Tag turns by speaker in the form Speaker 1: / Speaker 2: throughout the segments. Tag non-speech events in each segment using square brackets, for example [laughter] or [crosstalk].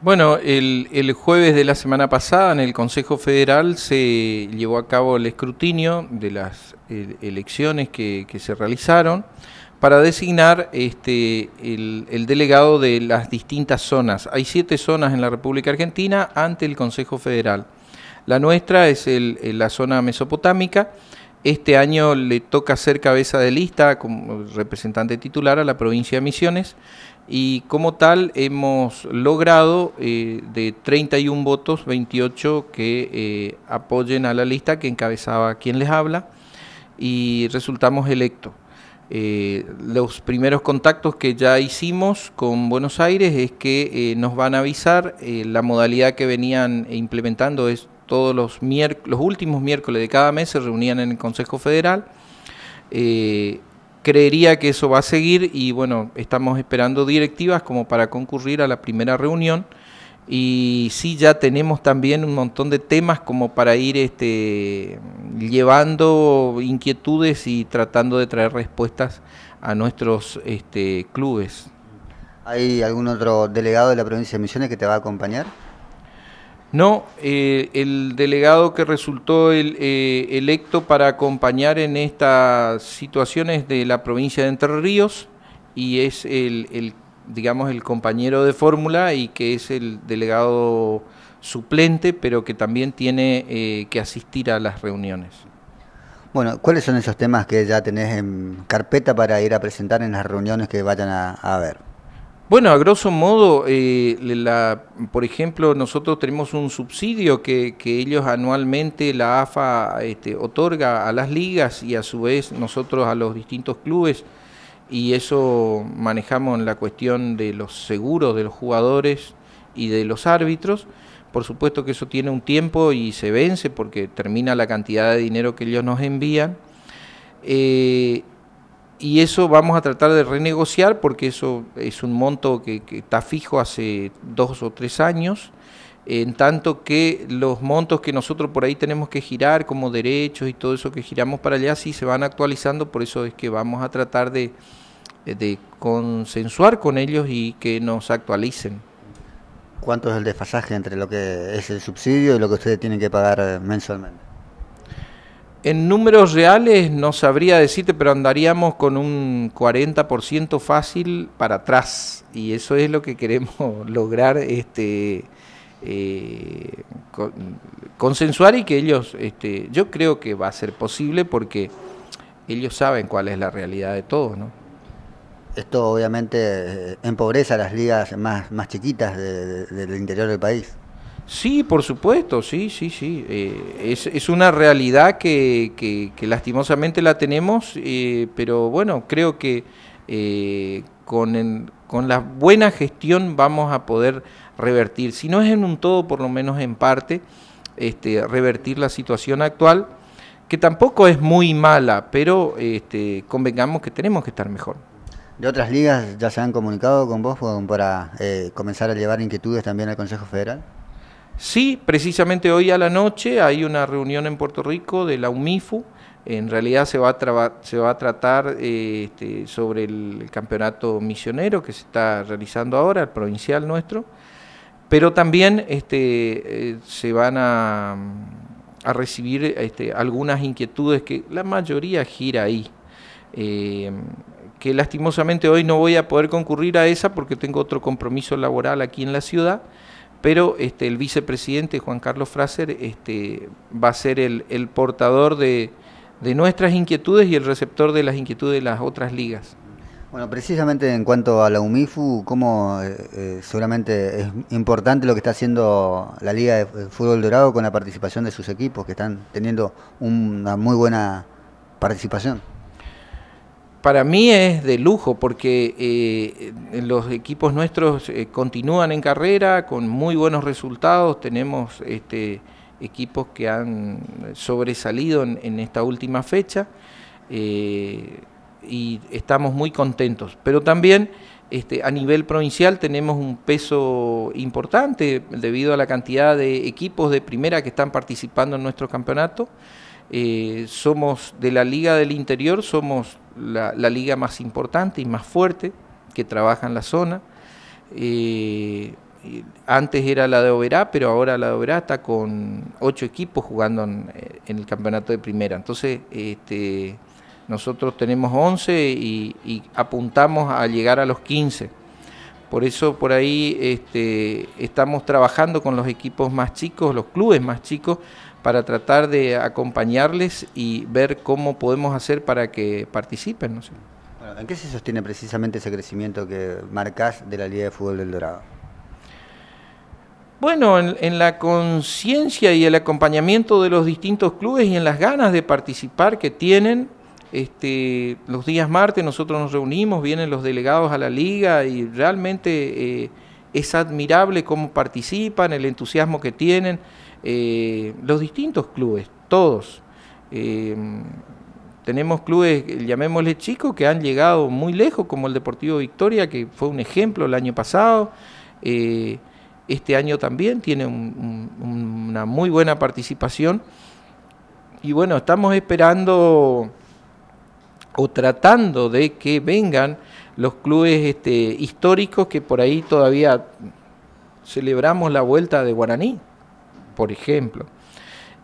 Speaker 1: Bueno, el, jueves de la semana pasada en el Consejo Federal se llevó a cabo el escrutinio de las eh, elecciones que, se realizaron para designar este, el, delegado de las distintas zonas. Hay siete zonas en la República Argentina ante el Consejo Federal. La nuestra es el, eh, la zona mesopotámica, este año le toca ser cabeza de lista como representante titular a la provincia de Misiones y como tal hemos logrado eh, de 31 votos, 28 que eh, apoyen a la lista que encabezaba quien les habla y resultamos electos. Eh, los primeros contactos que ya hicimos con Buenos Aires es que nos van a avisar la modalidad que venían implementando es todos los, últimos miércoles de cada mes se reunían en el Consejo Federal. Eh, creería que eso va a seguir y bueno, estamos esperando directivas como para concurrir a la primera reunión y sí ya tenemos también un montón de temas como para ir este, llevando inquietudes y tratando de traer respuestas a nuestros este, clubes.
Speaker 2: ¿Hay algún otro delegado de la provincia de Misiones que te va a acompañar?
Speaker 1: No, eh, el delegado que resultó eh, electo para acompañar en estas situaciones de la provincia de Entre Ríos y es el, digamos, el compañero de fórmula y que es el delegado suplente, pero que también tiene eh, que asistir a las reuniones.
Speaker 2: Bueno, ¿cuáles son esos temas que ya tenés en carpeta para ir a presentar en las reuniones que vayan a, a ver?
Speaker 1: Bueno, a grosso modo, eh, la, por ejemplo, nosotros tenemos un subsidio que, ellos anualmente, la AFA este, otorga a las ligas y a su vez nosotros a los distintos clubes y eso manejamos en la cuestión de los seguros de los jugadores y de los árbitros. Por supuesto que eso tiene un tiempo y se vence porque termina la cantidad de dinero que ellos nos envían. Eh, y eso vamos a tratar de renegociar porque eso es un monto que, está fijo hace dos o tres años en tanto que los montos que nosotros por ahí tenemos que girar, como derechos y todo eso que giramos para allá, sí se van actualizando, por eso es que vamos a tratar de consensuar con ellos y que nos actualicen.
Speaker 2: ¿Cuánto es el desfasaje entre lo que es el subsidio y lo que ustedes tienen que pagar mensualmente?
Speaker 1: En números reales no sabría decirte, pero andaríamos con un 40% fácil para atrás. Y eso es lo que queremos [laughs] lograr este, eh, consensuar y que ellos, este, yo creo que va a ser posible porque ellos saben cuál es la realidad de todos, ¿no?
Speaker 2: Esto obviamente eh, empobreza a las ligas más, más chiquitas del
Speaker 1: interior del país. Sí, por supuesto, sí, sí, sí. Eh, es, una realidad que, lastimosamente la tenemos, eh, pero bueno, creo que eh, con, con la buena gestión vamos a poder revertir, si no es en un todo, por lo menos en parte, este, revertir la situación actual, que tampoco es muy mala, pero este, convengamos que tenemos que estar mejor.
Speaker 2: ¿De otras ligas ya se han comunicado con vos para comenzar a llevar inquietudes también al Consejo Federal?
Speaker 1: Sí, precisamente hoy a la noche hay una reunión en Puerto Rico de la UMIFU. En realidad se va a, tratar eh, este, sobre el campeonato misionero que se está realizando ahora, el provincial nuestro. Pero también este, eh, se van a, recibir este, algunas inquietudes que la mayoría gira ahí. Eh, que lastimosamente hoy no voy a poder concurrir a esa porque tengo otro compromiso laboral aquí en la ciudad pero este, el vicepresidente Juan Carlos Fraser este, va a ser el, portador de, nuestras inquietudes y el receptor de las inquietudes de las otras ligas.
Speaker 2: Bueno, precisamente en cuanto a la UMIFU, ¿cómo eh, eh, seguramente es importante lo que está haciendo la Liga de Fútbol Dorado con la participación de sus equipos, que están teniendo una muy buena participación?
Speaker 1: para mí es de lujo porque eh, los equipos nuestros eh, continúan en carrera con muy buenos resultados. Tenemos este, equipos que han sobresalido en, esta última fecha eh, y estamos muy contentos. Pero también este, a nivel provincial tenemos un peso importante debido a la cantidad de equipos de primera que están participando en nuestro campeonato. Eh, somos de la Liga del Interior, somos la, liga más importante y más fuerte que trabaja en la zona. Eh, antes era la de Oberá, pero ahora la de Oberá está con ocho equipos jugando en, el campeonato de primera. Entonces, este, nosotros tenemos 11 y, apuntamos a llegar a los 15. Por eso por ahí este, estamos trabajando con los equipos más chicos, los clubes más chicos, para tratar de acompañarles y ver cómo podemos hacer para que participen. ¿no?
Speaker 2: ¿En qué se sostiene precisamente ese crecimiento que marcas de la Liga de Fútbol del Dorado?
Speaker 1: Bueno, en, la conciencia y el acompañamiento de los distintos clubes y en las ganas de participar que tienen, este, los días martes nosotros nos reunimos, vienen los delegados a la liga y realmente eh, es admirable cómo participan, el entusiasmo que tienen eh, los distintos clubes, todos. Eh, tenemos clubes, llamémosle chicos, que han llegado muy lejos, como el Deportivo Victoria, que fue un ejemplo el año pasado. Eh, este año también tiene una muy buena participación. Y bueno, estamos esperando o tratando de que vengan los clubes este, históricos que por ahí todavía celebramos la vuelta de Guaraní, por ejemplo.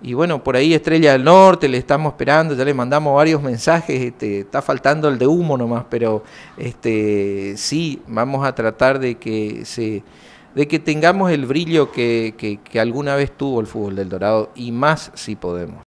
Speaker 1: Y bueno, por ahí Estrella del Norte, le estamos esperando, ya le mandamos varios mensajes, este, está faltando el de humo nomás, pero este, sí, vamos a tratar de que se de que tengamos el brillo que, que alguna vez tuvo el fútbol del Dorado y más si podemos.